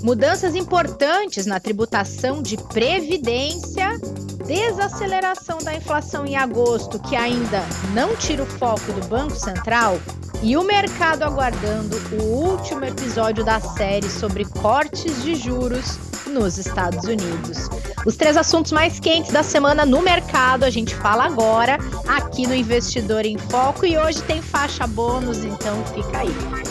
Mudanças importantes na tributação de previdência, desaceleração da inflação em agosto, que ainda não tira o foco do Banco Central, e o mercado aguardando o último episódio da série sobre cortes de juros nos Estados Unidos. Os três assuntos mais quentes da semana no mercado a gente fala agora aqui no Investidor em Foco e hoje tem faixa bônus, então fica aí.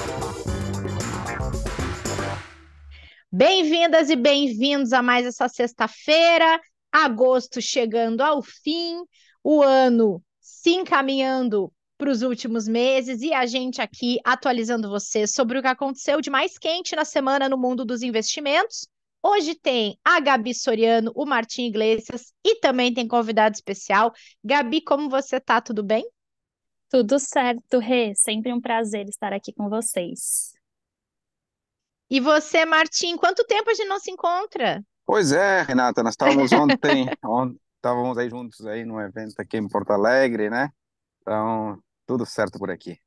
Bem-vindas e bem-vindos a mais essa sexta-feira, agosto chegando ao fim, o ano se encaminhando para os últimos meses e a gente aqui atualizando vocês sobre o que aconteceu de mais quente na semana no mundo dos investimentos. Hoje tem a Gabi Soriano, o Martim Iglesias e também tem convidado especial. Gabi, como você tá? Tudo bem? Tudo certo, Rê. Sempre um prazer estar aqui com vocês. E você, Martim, quanto tempo a gente não se encontra? Pois é, Renata, nós estávamos ontem, estávamos aí juntos aí num evento aqui em Porto Alegre, né? Então, tudo certo por aqui.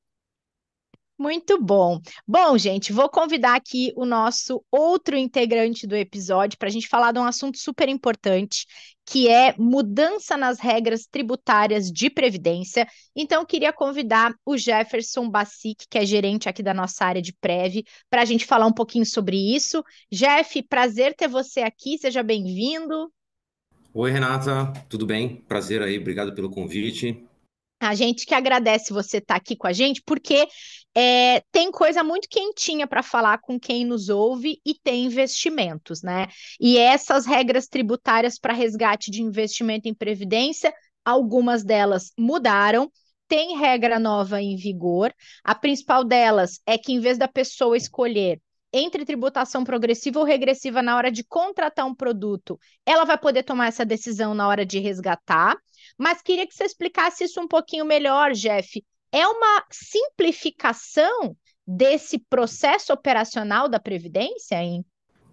Muito bom. Bom, gente, vou convidar aqui o nosso outro integrante do episódio para a gente falar de um assunto super importante, que é mudança nas regras tributárias de previdência. Então, queria convidar o Jefferson Bassic, que é gerente aqui da nossa área de Prev, para a gente falar um pouquinho sobre isso. Jeff, prazer ter você aqui, seja bem-vindo. Oi, Renata, tudo bem? Prazer aí, obrigado pelo convite. A gente que agradece você estar tá aqui com a gente, porque é, tem coisa muito quentinha para falar com quem nos ouve e tem investimentos, né? E essas regras tributárias para resgate de investimento em previdência, algumas delas mudaram. Tem regra nova em vigor. A principal delas é que, em vez da pessoa escolher entre tributação progressiva ou regressiva na hora de contratar um produto, ela vai poder tomar essa decisão na hora de resgatar. Mas queria que você explicasse isso um pouquinho melhor, Jeff. É uma simplificação desse processo operacional da Previdência, hein?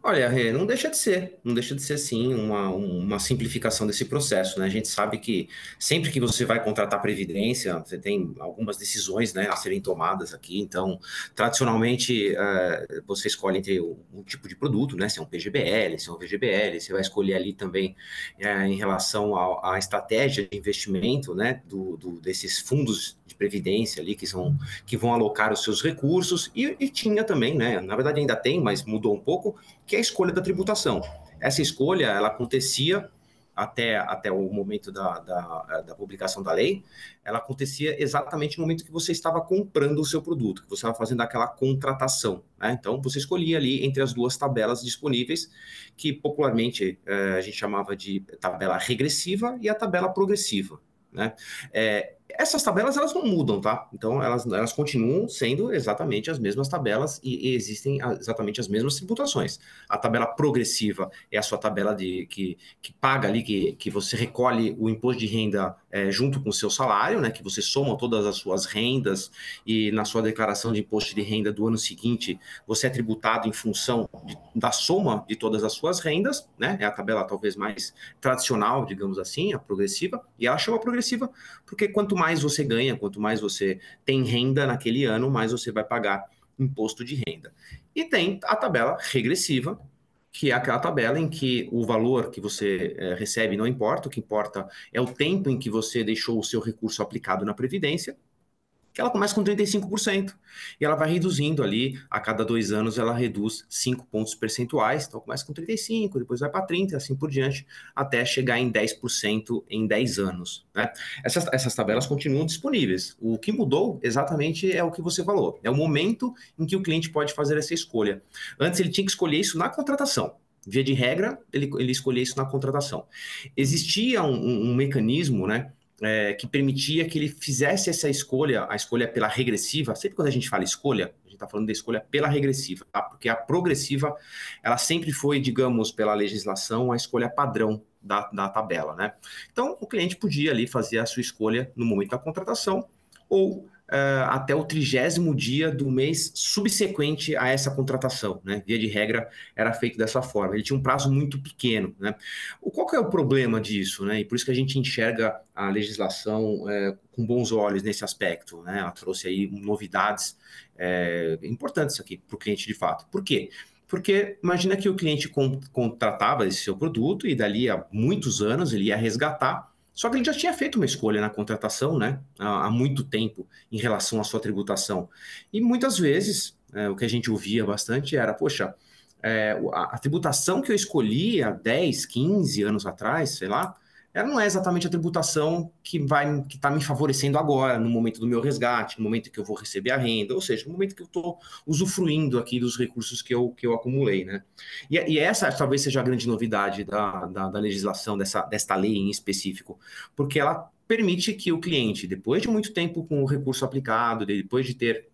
Olha, não deixa de ser, não deixa de ser sim uma, uma simplificação desse processo, né? A gente sabe que sempre que você vai contratar previdência, você tem algumas decisões, né, a serem tomadas aqui. Então, tradicionalmente, uh, você escolhe entre um tipo de produto, né? Se é um PGBL, se é um VGBL, você vai escolher ali também uh, em relação à estratégia de investimento, né, do, do, desses fundos de previdência ali que são que vão alocar os seus recursos e, e tinha também, né? Na verdade ainda tem, mas mudou um pouco que é a escolha da tributação. Essa escolha ela acontecia até, até o momento da, da, da, publicação da lei, ela acontecia exatamente no momento que você estava comprando o seu produto, que você estava fazendo aquela contratação. Né? Então, você escolhia ali entre as duas tabelas disponíveis, que popularmente eh, a gente chamava de tabela regressiva e a tabela progressiva. Né? É, essas tabelas elas não mudam, tá? Então elas, elas continuam sendo exatamente as mesmas tabelas e, e existem exatamente as mesmas tributações. A tabela progressiva é a sua tabela de que, que paga ali, que, que você recolhe o imposto de renda é, junto com o seu salário, né? Que você soma todas as suas rendas e na sua declaração de imposto de renda do ano seguinte você é tributado em função de, da soma de todas as suas rendas, né? É a tabela talvez mais tradicional, digamos assim, a progressiva, e ela chama progressiva, porque quanto mais mais você ganha, quanto mais você tem renda naquele ano, mais você vai pagar imposto de renda. E tem a tabela regressiva, que é aquela tabela em que o valor que você é, recebe não importa, o que importa é o tempo em que você deixou o seu recurso aplicado na Previdência, que ela começa com 35%. E ela vai reduzindo ali, a cada dois anos ela reduz 5 pontos percentuais, então começa com 35%, depois vai para 30%, assim por diante, até chegar em 10% em 10 anos. Né? Essas, essas tabelas continuam disponíveis. O que mudou exatamente é o que você falou, é o momento em que o cliente pode fazer essa escolha. Antes ele tinha que escolher isso na contratação, via de regra, ele, ele escolhia isso na contratação. Existia um, um, um mecanismo né, é, que permitia que ele fizesse essa escolha, a escolha pela regressiva. Sempre quando a gente fala escolha, a gente está falando da escolha pela regressiva, tá? porque a progressiva, ela sempre foi, digamos, pela legislação, a escolha padrão da, da tabela. Né? Então, o cliente podia ali fazer a sua escolha no momento da contratação ou uh, até o trigésimo dia do mês subsequente a essa contratação. Né? Via de regra, era feito dessa forma. Ele tinha um prazo muito pequeno. Né? O, qual é o problema disso? Né? E por isso que a gente enxerga a legislação eh, com bons olhos nesse aspecto. Né? Ela trouxe aí novidades eh, importantes aqui para o cliente de fato. Por quê? Porque imagina que o cliente contratava esse seu produto e dali a muitos anos ele ia resgatar só que ele já tinha feito uma escolha na contratação, né, há, muito tempo, em relação à sua tributação. E muitas vezes, é, o que a gente ouvia bastante era, poxa, é, a, a, tributação que eu escolhi há 10, 15 anos atrás, sei lá, ela não é exatamente a tributação que vai que está me favorecendo agora, no momento do meu resgate, no momento que eu vou receber a renda, ou seja, no momento que eu estou usufruindo aqui dos recursos que eu, que eu acumulei. Né? E, e essa talvez seja a grande novidade da, da, da, legislação, dessa, desta lei em específico, porque ela permite que o cliente, depois de muito tempo com o recurso aplicado, depois de ter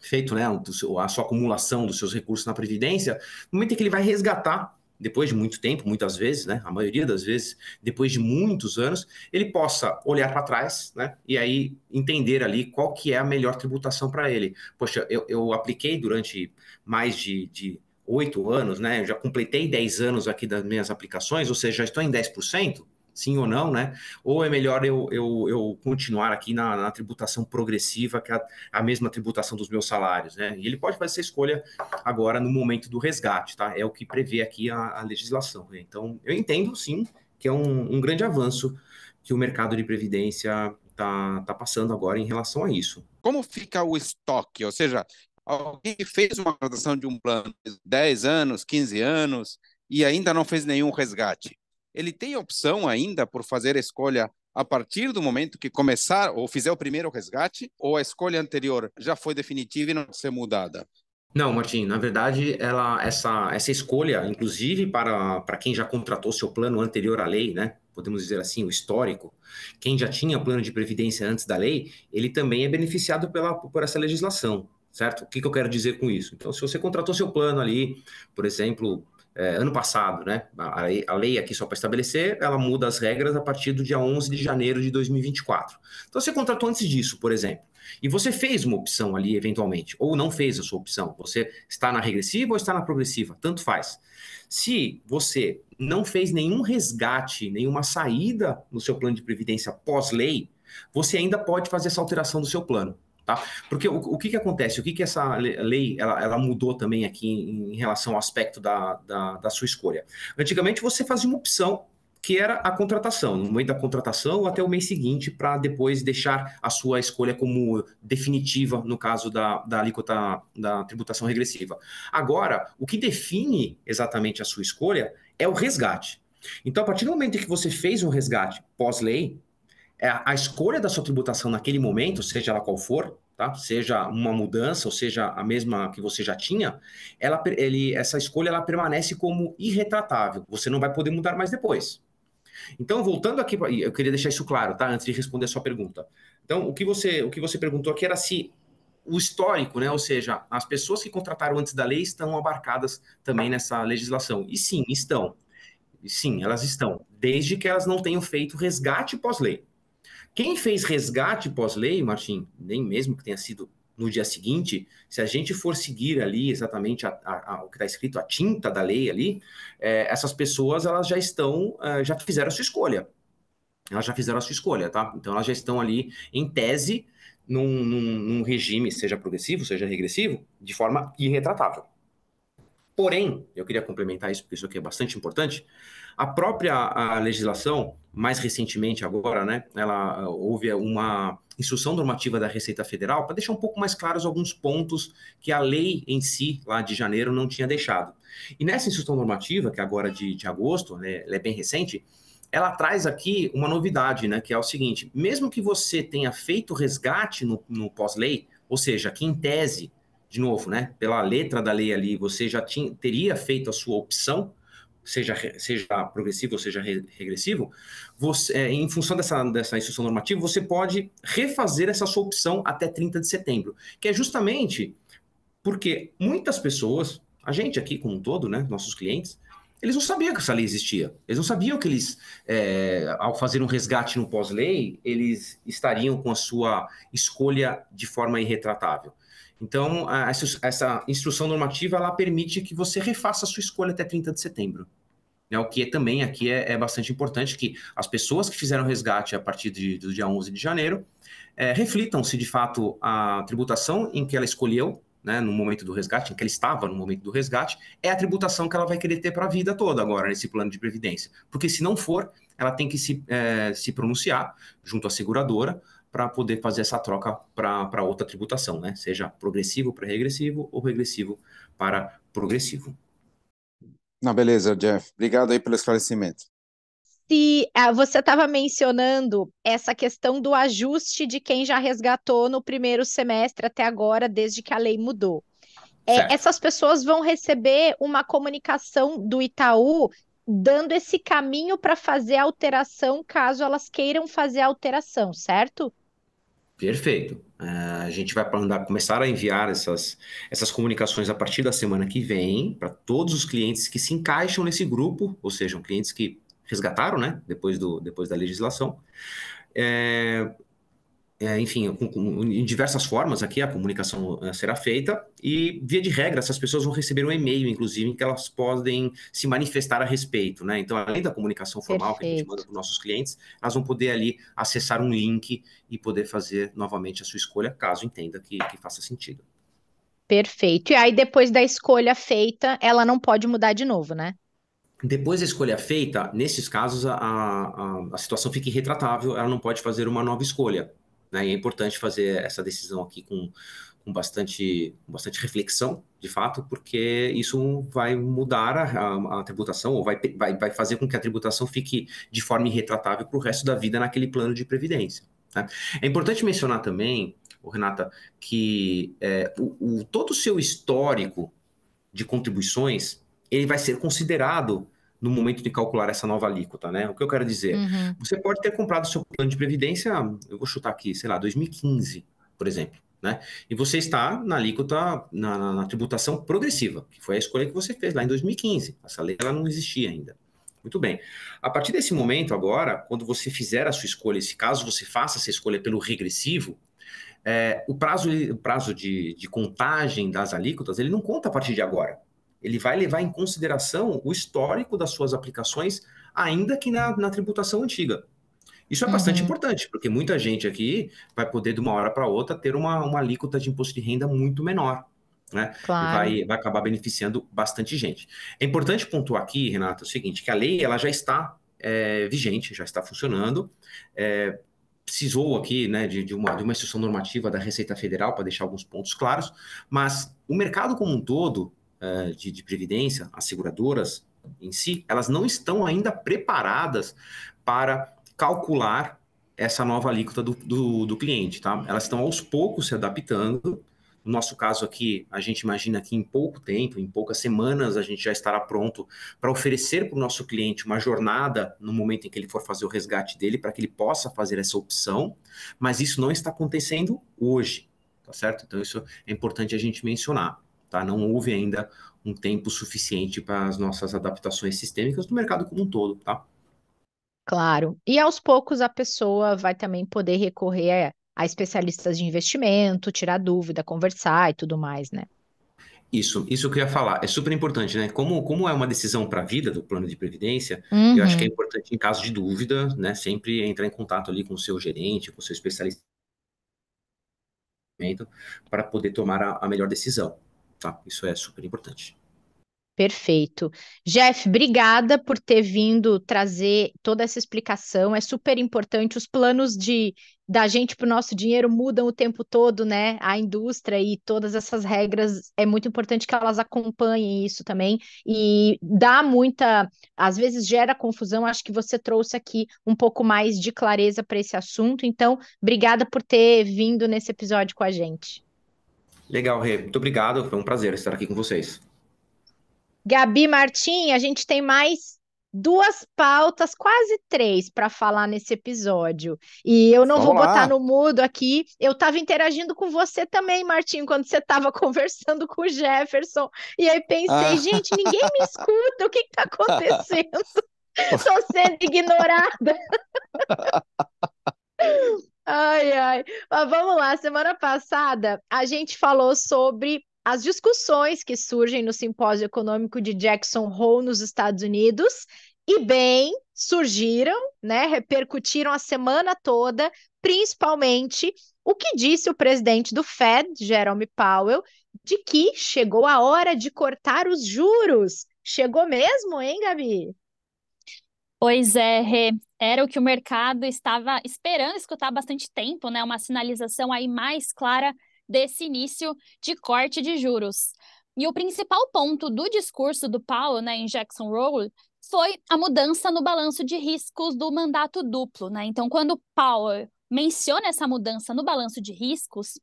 feito né, a sua acumulação dos seus recursos na Previdência, no momento em que ele vai resgatar depois de muito tempo, muitas vezes, né, a maioria das vezes, depois de muitos anos, ele possa olhar para trás, né, e aí entender ali qual que é a melhor tributação para ele. Poxa, eu, eu apliquei durante mais de, de oito anos, né? Eu já completei 10 anos aqui das minhas aplicações, ou seja, já estou em 10% sim ou não, né? Ou é melhor eu, eu, eu continuar aqui na, na, tributação progressiva, que é a, a, mesma tributação dos meus salários, né? E ele pode fazer essa escolha agora no momento do resgate, tá? É o que prevê aqui a, a legislação. Então, eu entendo, sim, que é um, um, grande avanço que o mercado de previdência está tá passando agora em relação a isso. Como fica o estoque? Ou seja, alguém fez uma adaptação de um plano de 10 anos, 15 anos e ainda não fez nenhum resgate ele tem opção ainda por fazer a escolha a partir do momento que começar ou fizer o primeiro resgate, ou a escolha anterior já foi definitiva e não pode ser mudada? Não, Martim, na verdade, ela, essa, essa escolha, inclusive para, para quem já contratou seu plano anterior à lei, né? Podemos dizer assim, o histórico, quem já tinha plano de previdência antes da lei, ele também é beneficiado pela, por essa legislação, certo? O que, que eu quero dizer com isso? Então, se você contratou seu plano ali, por exemplo, é, ano passado, né? A, a lei aqui, só para estabelecer, ela muda as regras a partir do dia 11 de janeiro de 2024. Então, você contratou antes disso, por exemplo, e você fez uma opção ali, eventualmente, ou não fez a sua opção, você está na regressiva ou está na progressiva, tanto faz. Se você não fez nenhum resgate, nenhuma saída no seu plano de previdência pós-lei, você ainda pode fazer essa alteração do seu plano. Tá? Porque o, o que, que acontece? O que, que essa lei ela, ela mudou também aqui em, em relação ao aspecto da, da, da sua escolha? Antigamente você fazia uma opção que era a contratação, no momento da contratação ou até o mês seguinte, para depois deixar a sua escolha como definitiva no caso da, da alíquota da tributação regressiva. Agora, o que define exatamente a sua escolha é o resgate. Então, a partir do momento que você fez um resgate pós-lei, é, a escolha da sua tributação naquele momento, seja ela qual for, tá? seja uma mudança ou seja a mesma que você já tinha, ela, ele, essa escolha ela permanece como irretratável. Você não vai poder mudar mais depois. Então, voltando aqui, eu queria deixar isso claro, tá? Antes de responder a sua pergunta. Então, o que você, o que você perguntou aqui era se o histórico, né? Ou seja, as pessoas que contrataram antes da lei estão abarcadas também nessa legislação. E sim, estão. sim, elas estão, desde que elas não tenham feito resgate pós-lei. Quem fez resgate pós-lei, Martim, nem mesmo que tenha sido no dia seguinte, se a gente for seguir ali exatamente a, a, a, o que está escrito, a tinta da lei ali, é, essas pessoas elas já estão, é, já fizeram a sua escolha. Elas já fizeram a sua escolha, tá? Então elas já estão ali em tese num, num, num regime, seja progressivo, seja regressivo, de forma irretratável. Porém, eu queria complementar isso porque isso aqui é bastante importante. A própria a legislação, mais recentemente agora, né, ela houve uma instrução normativa da Receita Federal para deixar um pouco mais claros alguns pontos que a lei em si, lá de janeiro, não tinha deixado. E nessa instrução normativa, que é agora é de, de agosto, né, ela é bem recente, ela traz aqui uma novidade, né, que é o seguinte: mesmo que você tenha feito resgate no, no pós-lei, ou seja, que em tese, de novo, né, pela letra da lei ali, você já tinha, teria feito a sua opção, seja, seja progressivo ou seja regressivo, você, é, em função dessa, dessa instrução normativa, você pode refazer essa sua opção até 30 de setembro, que é justamente porque muitas pessoas, a gente aqui como um todo, né, nossos clientes, eles não sabiam que essa lei existia. Eles não sabiam que eles, é, ao fazer um resgate no pós-lei, eles estariam com a sua escolha de forma irretratável. Então, essa instrução normativa ela permite que você refaça a sua escolha até 30 de setembro. Né? O que também aqui é, é, bastante importante que as pessoas que fizeram resgate a partir de, do dia 11 de janeiro é, eh, reflitam se de fato a tributação em que ela escolheu né, no momento do resgate, em que ela estava no momento do resgate, é a tributação que ela vai querer ter para a vida toda agora nesse plano de previdência. Porque se não for, ela tem que se, é, se pronunciar junto à seguradora para poder fazer essa troca para outra tributação, né? Seja progressivo para regressivo ou regressivo para progressivo. Na beleza, Jeff. Obrigado aí pelo esclarecimento. Se é, você estava mencionando essa questão do ajuste de quem já resgatou no primeiro semestre até agora, desde que a lei mudou. É, essas pessoas vão receber uma comunicação do Itaú dando esse caminho para fazer a alteração, caso elas queiram fazer a alteração, certo? Perfeito. Uh, a gente vai andar, começar a enviar essas, essas comunicações a partir da semana que vem para todos os clientes que se encaixam nesse grupo, ou seja, clientes que resgataram, né, depois, do, depois da legislação. É, é, enfim, com, com, em diversas formas aqui a comunicação eh, será feita e, via de regra, essas pessoas vão receber um e-mail, inclusive, em que elas podem se manifestar a respeito, né? Então, além da comunicação formal Perfeito. que a gente manda para os nossos clientes, elas vão poder ali acessar um link e poder fazer novamente a sua escolha, caso entenda que, que faça sentido. Perfeito. E aí, depois da escolha feita, ela não pode mudar de novo, né? Depois da escolha feita, nesses casos, a, a, a situação fica irretratável, ela não pode fazer uma nova escolha. Né? E é importante fazer essa decisão aqui com, com bastante, bastante reflexão, de fato, porque isso vai mudar a, a, a tributação, ou vai, vai, vai fazer com que a tributação fique de forma irretratável para o resto da vida naquele plano de previdência. Né? É importante mencionar também, Renata, que é, o, o, todo o seu histórico de contribuições ele vai ser considerado no momento de calcular essa nova alíquota, né? O que eu quero dizer? Uhum. Você pode ter comprado seu plano de previdência, eu vou chutar aqui, sei lá, 2015, por exemplo. Né? E você está na alíquota, na, na, na, tributação progressiva, que foi a escolha que você fez lá em 2015. Essa lei ela não existia ainda. Muito bem. A partir desse momento, agora, quando você fizer a sua escolha, se caso você faça essa escolha pelo regressivo, é, o prazo, o prazo de, de contagem das alíquotas ele não conta a partir de agora. Ele vai levar em consideração o histórico das suas aplicações, ainda que na, na tributação antiga. Isso é bastante uhum. importante, porque muita gente aqui vai poder, de uma hora para outra, ter uma, uma alíquota de imposto de renda muito menor. Né? Claro. Vai, vai acabar beneficiando bastante gente. É importante pontuar aqui, Renata, o seguinte: que a lei ela já está é, vigente, já está funcionando. É, precisou aqui né, de, de, uma, de uma instrução normativa da Receita Federal para deixar alguns pontos claros, mas o mercado como um todo eh, de, de previdência, as seguradoras em si, elas não estão ainda preparadas para calcular essa nova alíquota do, do, do, cliente, tá? Elas estão aos poucos se adaptando. No nosso caso aqui, a gente imagina que em pouco tempo, em poucas semanas, a gente já estará pronto para oferecer para o nosso cliente uma jornada no momento em que ele for fazer o resgate dele, para que ele possa fazer essa opção, mas isso não está acontecendo hoje, tá certo? Então, isso é importante a gente mencionar. Tá? Não houve ainda um tempo suficiente para as nossas adaptações sistêmicas do mercado como um todo, tá? Claro. E aos poucos a pessoa vai também poder recorrer a, a especialistas de investimento, tirar dúvida, conversar e tudo mais, né? Isso, isso que eu ia falar. É super importante, né? Como, como é uma decisão para a vida do plano de previdência, uhum. eu acho que é uhum. importante, em caso de dúvida, né, sempre entrar em contato ali com o seu gerente, com o seu especialista para poder tomar a, a melhor decisão tá? Isso é super importante. Perfeito. Jeff, obrigada por ter vindo trazer toda essa explicação. É super importante. Os planos de da gente para o nosso dinheiro mudam o tempo todo, né? A indústria e todas essas regras é muito importante que elas acompanhem isso também e dá muita, às vezes gera confusão. Acho que você trouxe aqui um pouco mais de clareza para esse assunto. Então, obrigada por ter vindo nesse episódio com a gente. Legal, Rê. Muito obrigado. Foi um prazer estar aqui com vocês. Gabi Martim, a gente tem mais duas pautas, quase três, para falar nesse episódio. E eu não Vamos vou lá. botar no mudo aqui. Eu estava interagindo com você também, Martim, quando você estava conversando com o Jefferson. E aí pensei, ah. gente, ninguém me escuta. O que está acontecendo? Estou sendo ignorada. Ai, ai. Mas vamos lá, semana passada a gente falou sobre as discussões que surgem no simpósio econômico de Jackson Hole nos Estados Unidos e bem surgiram, né, repercutiram a semana toda, principalmente o que disse o presidente do Fed, Jerome Powell, de que chegou a hora de cortar os juros. Chegou mesmo, hein, Gabi? Pois é, Rê era o que o mercado estava esperando escutar há bastante tempo, né? Uma sinalização aí mais clara desse início de corte de juros. E o principal ponto do discurso do Powell, né, em Jackson Hole, foi a mudança no balanço de riscos do mandato duplo, né? Então, quando Powell menciona essa mudança no balanço de riscos,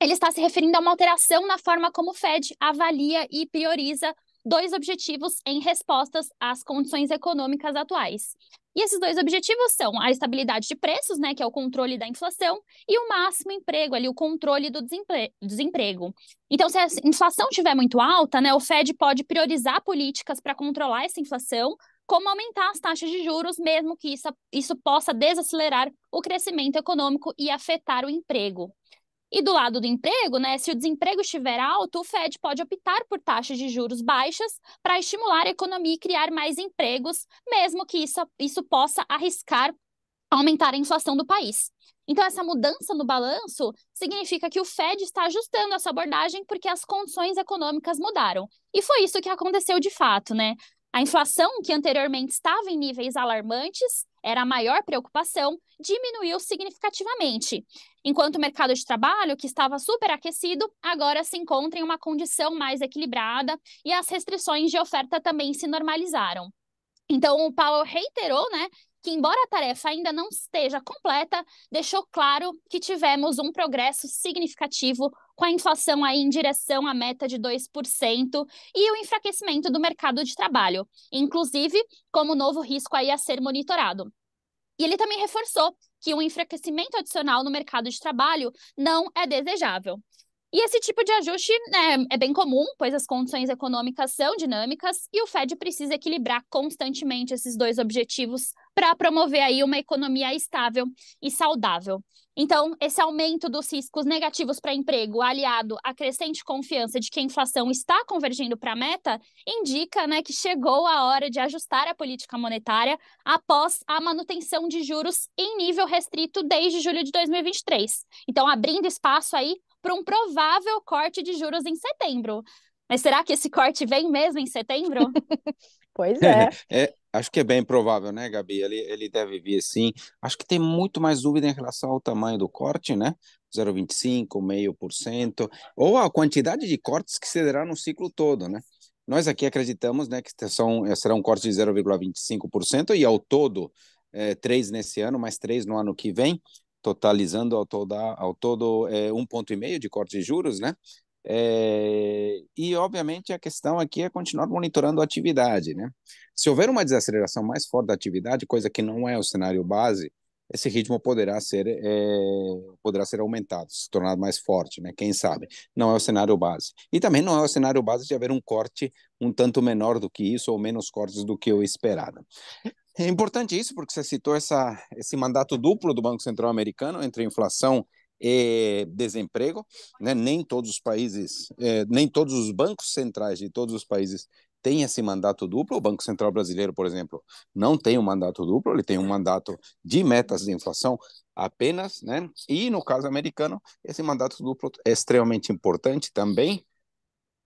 ele está se referindo a uma alteração na forma como o Fed avalia e prioriza dois objetivos em respostas às condições econômicas atuais. E esses dois objetivos são a estabilidade de preços, né, que é o controle da inflação, e o máximo emprego, ali, o controle do desemprego. Então, se a inflação estiver muito alta, né, o Fed pode priorizar políticas para controlar essa inflação, como aumentar as taxas de juros, mesmo que isso, isso possa desacelerar o crescimento econômico e afetar o emprego. E do lado do emprego, né, se o desemprego estiver alto, o Fed pode optar por taxas de juros baixas para estimular a economia e criar mais empregos, mesmo que isso, isso possa arriscar aumentar a inflação do país. Então, essa mudança no balanço significa que o Fed está ajustando essa abordagem porque as condições econômicas mudaram. E foi isso que aconteceu de fato, né? A inflação, que anteriormente estava em níveis alarmantes, era a maior preocupação, diminuiu significativamente, enquanto o mercado de trabalho, que estava superaquecido, agora se encontra em uma condição mais equilibrada e as restrições de oferta também se normalizaram. Então, o Powell reiterou né, que, embora a tarefa ainda não esteja completa, deixou claro que tivemos um progresso significativo com a inflação aí em direção à meta de 2% e o enfraquecimento do mercado de trabalho, inclusive como novo risco aí a ser monitorado. E ele também reforçou que um enfraquecimento adicional no mercado de trabalho não é desejável. E esse tipo de ajuste né, é bem comum, pois as condições econômicas são dinâmicas e o Fed precisa equilibrar constantemente esses dois objetivos para promover aí uma economia estável e saudável. Então, esse aumento dos riscos negativos para emprego, aliado à crescente confiança de que a inflação está convergindo para a meta, indica né, que chegou a hora de ajustar a política monetária após a manutenção de juros em nível restrito desde julho de 2023. Então, abrindo espaço aí para um provável corte de juros em setembro. Mas será que esse corte vem mesmo em setembro? pois é, é. é, Acho que é bem provável, né, Gabi? Ele, ele deve vir sim. Acho que tem muito mais dúvida em relação ao tamanho do corte, né? 0,25%, 0,5%, ou a quantidade de cortes que será no ciclo todo, né? Nós aqui acreditamos né, que são, eh, será um corte de 0,25% e ao todo é, três nesse ano, mais três no ano que vem totalizando ao todo, ao todo é, um ponto e meio de corte de juros, né? É, e, obviamente, a questão aqui é continuar monitorando a atividade. Né? Se houver uma desaceleração mais forte da atividade, coisa que não é o cenário base, esse ritmo poderá ser, é, poderá ser aumentado, se tornar mais forte, né? quem sabe. Não é o cenário base. E também não é o cenário base de haver um corte um tanto menor do que isso, ou menos cortes do que o esperado. É importante isso, porque você citou essa, esse mandato duplo do Banco Central Americano entre inflação e desemprego. Né? Nem todos os países, é, nem todos os bancos centrais de todos os países têm esse mandato duplo. O Banco Central Brasileiro, por exemplo, não tem um mandato duplo, ele tem um mandato de metas de inflação apenas. Né? E no caso americano, esse mandato duplo é extremamente importante também.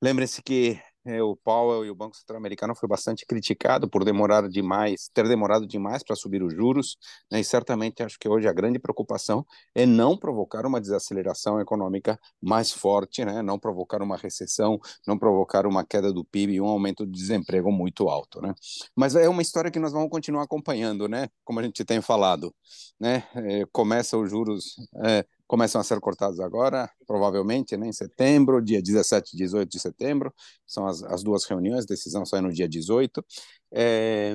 Lembre-se que é, o Powell e o Banco Central Americano foi bastante criticado por demorar demais, ter demorado demais para subir os juros, né? e certamente acho que hoje a grande preocupação é não provocar uma desaceleração econômica mais forte, né? não provocar uma recessão, não provocar uma queda do PIB e um aumento do desemprego muito alto. Né? Mas é uma história que nós vamos continuar acompanhando, né? como a gente tem falado. Né? É, começa os juros é, começam a ser cortados agora, provavelmente né, em setembro, dia 17 e 18 de setembro, são as, as duas reuniões, decisão sai no dia 18. É, eh,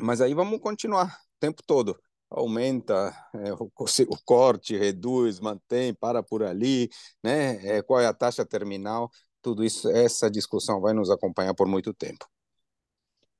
mas aí vamos continuar o tempo todo. Aumenta é, o, o, corte, reduz, mantém, para por ali, né? É, qual é a taxa terminal? Tudo isso, essa discussão vai nos acompanhar por muito tempo.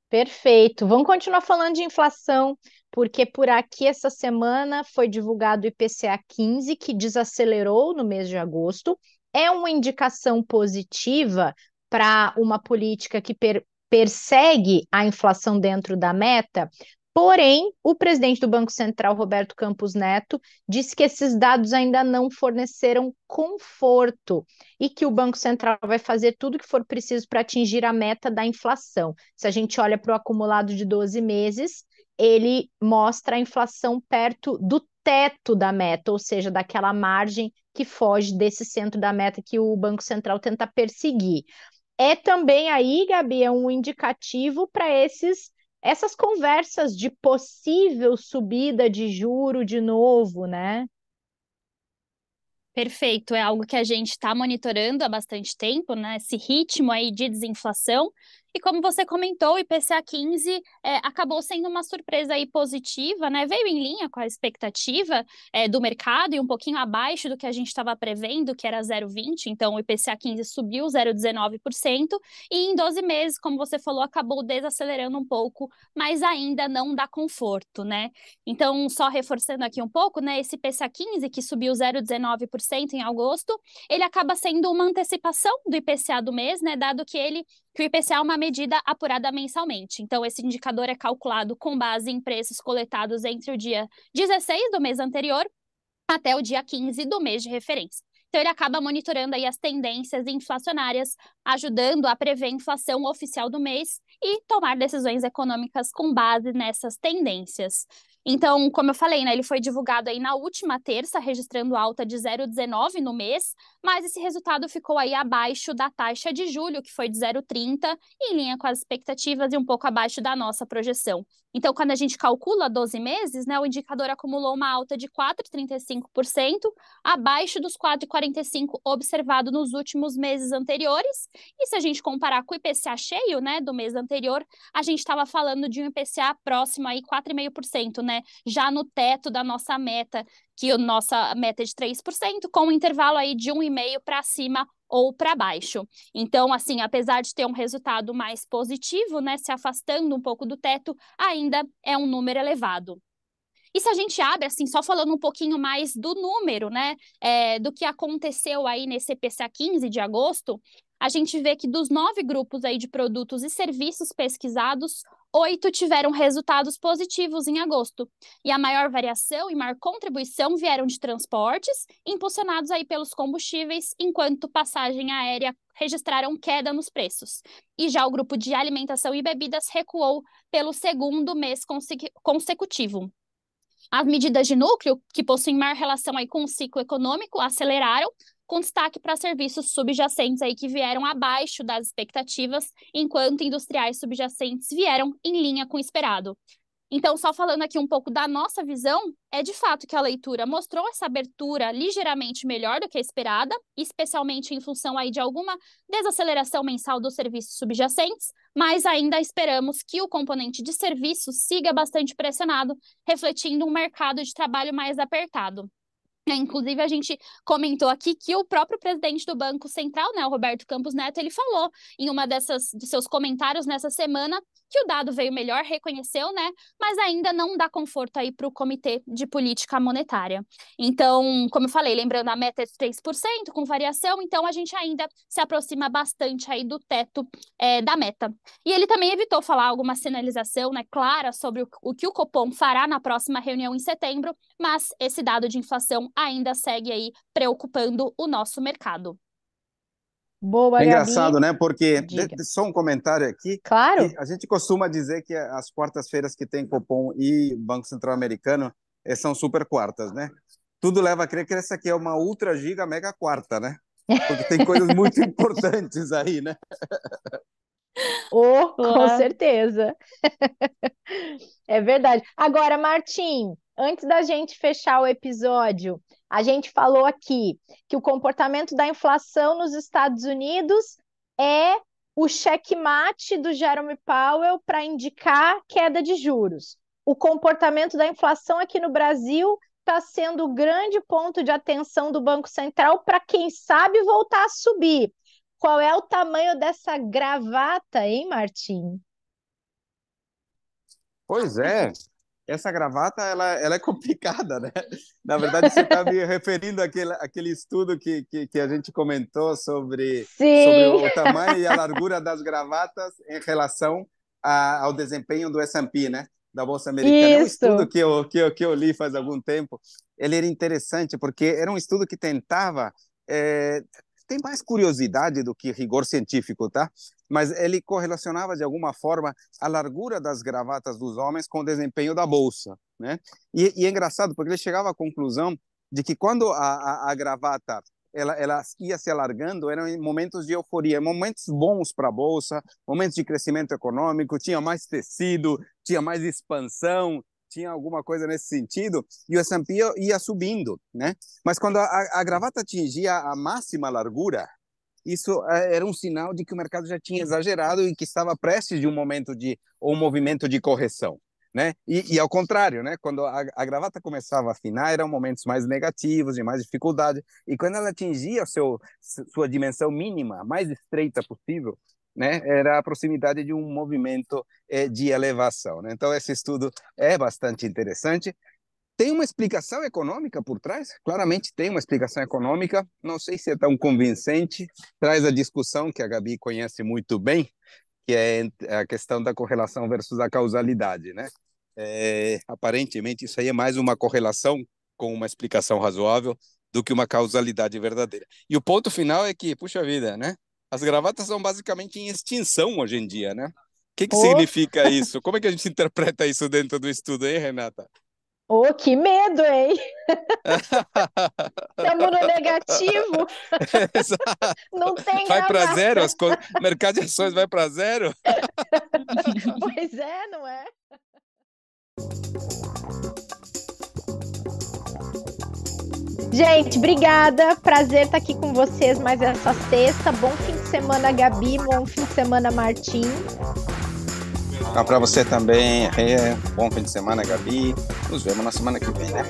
Perfeito. Vamos continuar falando de inflação porque por aqui essa semana foi divulgado o IPCA 15, que desacelerou no mês de agosto. É uma indicação positiva para uma política que per persegue a inflação dentro da meta, Porém, o presidente do Banco Central, Roberto Campos Neto, disse que esses dados ainda não forneceram conforto e que o Banco Central vai fazer tudo o que for preciso para atingir a meta da inflação. Se a gente olha para o acumulado de 12 meses, ele mostra a inflação perto do teto da meta, ou seja, daquela margem que foge desse centro da meta que o Banco Central tenta perseguir. É também aí, Gabi, é um indicativo para esses essas conversas de possível subida de juro de novo, né? Perfeito, é algo que a gente está monitorando há bastante tempo, né? Esse ritmo aí de desinflação e como você comentou, o IPCA 15 é, acabou sendo uma surpresa aí positiva, né? Veio em linha com a expectativa é, do mercado e um pouquinho abaixo do que a gente estava prevendo, que era 0,20. Então, o IPCA 15 subiu 0,19% e em 12 meses, como você falou, acabou desacelerando um pouco, mas ainda não dá conforto, né? Então, só reforçando aqui um pouco, né? Esse IPCA 15 que subiu 0,19% em agosto, ele acaba sendo uma antecipação do IPCA do mês, né? Dado que ele que o IPCA é uma medida apurada mensalmente. Então, esse indicador é calculado com base em preços coletados entre o dia 16 do mês anterior até o dia 15 do mês de referência. Então ele acaba monitorando aí as tendências inflacionárias, ajudando a prever a inflação oficial do mês e tomar decisões econômicas com base nessas tendências. Então, como eu falei, né, ele foi divulgado aí na última terça, registrando alta de 0,19 no mês, mas esse resultado ficou aí abaixo da taxa de julho, que foi de 0,30, em linha com as expectativas e um pouco abaixo da nossa projeção. Então, quando a gente calcula 12 meses, né, o indicador acumulou uma alta de 4,35%, abaixo dos 4,45% observado nos últimos meses anteriores. E se a gente comparar com o IPCA cheio, né, do mês anterior, a gente estava falando de um IPCA próximo aí 4,5%, né, já no teto da nossa meta, que a nossa meta é de 3%, com um intervalo aí de 1,5 para cima ou para baixo. Então, assim, apesar de ter um resultado mais positivo, né, se afastando um pouco do teto, ainda é um número elevado. E se a gente abre, assim, só falando um pouquinho mais do número, né, é, do que aconteceu aí nesse EPCA 15 de agosto, a gente vê que dos nove grupos aí de produtos e serviços pesquisados, oito tiveram resultados positivos em agosto. E a maior variação e maior contribuição vieram de transportes, impulsionados aí pelos combustíveis, enquanto passagem aérea registraram queda nos preços. E já o grupo de alimentação e bebidas recuou pelo segundo mês consecutivo. As medidas de núcleo, que possuem maior relação aí com o ciclo econômico, aceleraram, com destaque para serviços subjacentes aí que vieram abaixo das expectativas, enquanto industriais subjacentes vieram em linha com o esperado. Então, só falando aqui um pouco da nossa visão, é de fato que a leitura mostrou essa abertura ligeiramente melhor do que a esperada, especialmente em função aí de alguma desaceleração mensal dos serviços subjacentes, mas ainda esperamos que o componente de serviços siga bastante pressionado, refletindo um mercado de trabalho mais apertado. É, inclusive, a gente comentou aqui que o próprio presidente do Banco Central, né, o Roberto Campos Neto, ele falou em uma dessas de seus comentários nessa semana que o dado veio melhor, reconheceu, né? Mas ainda não dá conforto aí para o Comitê de Política Monetária. Então, como eu falei, lembrando, a meta é de 3% com variação, então a gente ainda se aproxima bastante aí do teto é, da meta. E ele também evitou falar alguma sinalização né, clara sobre o, o que o Copom fará na próxima reunião em setembro, mas esse dado de inflação ainda segue aí preocupando o nosso mercado. Boa, é Engraçado, Gabi. né? Porque de, de, só um comentário aqui. Claro. A gente costuma dizer que as quartas-feiras que tem Copom e Banco Central Americano é, são super quartas, né? Tudo leva a crer que essa aqui é uma ultra giga mega quarta, né? Porque tem coisas muito importantes aí, né? Oh, com ah. certeza. É verdade. Agora, Martim, antes da gente fechar o episódio, a gente falou aqui que o comportamento da inflação nos Estados Unidos é o checkmate do Jeremy Powell para indicar queda de juros. O comportamento da inflação aqui no Brasil está sendo o grande ponto de atenção do Banco Central para quem sabe voltar a subir. Qual é o tamanho dessa gravata, hein, Martim? Pois é, essa gravata ela, ela é complicada, né? Na verdade, você está me referindo àquele, àquele estudo que, que, que, a gente comentou sobre, sobre o tamanho e a largura das gravatas em relação a, ao desempenho do S&P, né? Da Bolsa Americana. Isso. É um estudo que eu, que, eu, que eu li faz algum tempo. Ele era interessante porque era um estudo que tentava é, tem mais curiosidade do que rigor científico, tá? Mas ele correlacionava de alguma forma a largura das gravatas dos homens com o desempenho da bolsa, né? E, e é engraçado porque ele chegava à conclusão de que quando a, a, a gravata ela, ela, ia se alargando, eram momentos de euforia, momentos bons para a bolsa, momentos de crescimento econômico, tinha mais tecido, tinha mais expansão, tinha alguma coisa nesse sentido, e o S&P ia subindo, né? Mas quando a, a gravata atingia a máxima largura, isso é, era um sinal de que o mercado já tinha exagerado e que estava prestes de um momento de ou um movimento de correção. Né? E, e ao contrário, né? quando a, a, gravata começava a afinar, eram momentos mais negativos, de mais dificuldade. E quando ela atingia seu, sua dimensão mínima, mais estreita possível, né, era a proximidade de um movimento é, de elevação. Né? Então, esse estudo é bastante interessante. Tem uma explicação econômica por trás? Claramente tem uma explicação econômica. Não sei se é tão convincente. Traz a discussão que a Gabi conhece muito bem, que é a questão da correlação versus a causalidade. Né? É, aparentemente, isso aí é mais uma correlação com uma explicação razoável do que uma causalidade verdadeira. E o ponto final é que, puxa vida, né? As gravatas são basicamente em extinção hoje em dia, né? O que, que oh. significa isso? Como é que a gente interpreta isso dentro do estudo, hein, Renata? Oh, que medo, hein? Estamos no negativo. Exato. Não tem Vai para zero, as co... mercado de ações vai para zero. pois é, não é? Gente, obrigada. Prazer estar aqui com vocês mais essa sexta. Bom fim semana Gabi, bom fim de semana Martim. Então, ah, para você também, é, bom fim de semana Gabi. Nos vemos na semana que vem, né?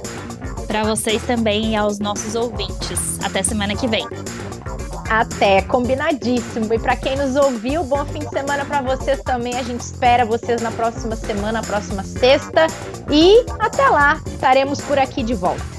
Para vocês também e aos nossos ouvintes. Até semana que vem. Até, combinadíssimo. E para quem nos ouviu, bom fim de semana para vocês também. A gente espera vocês na próxima semana, na próxima sexta. E até lá, estaremos por aqui de volta.